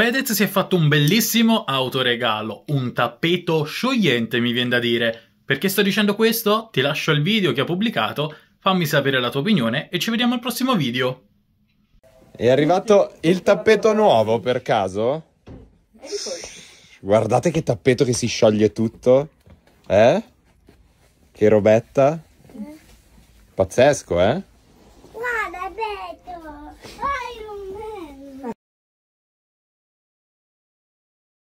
Fedez si è fatto un bellissimo autoregalo, un tappeto sciogliente mi viene da dire. Perché sto dicendo questo? Ti lascio il video che ha pubblicato, fammi sapere la tua opinione e ci vediamo al prossimo video. È arrivato il tappeto nuovo per caso? Guardate che tappeto che si scioglie tutto. Eh? Che robetta. Eh? Pazzesco, eh? Guarda, bello.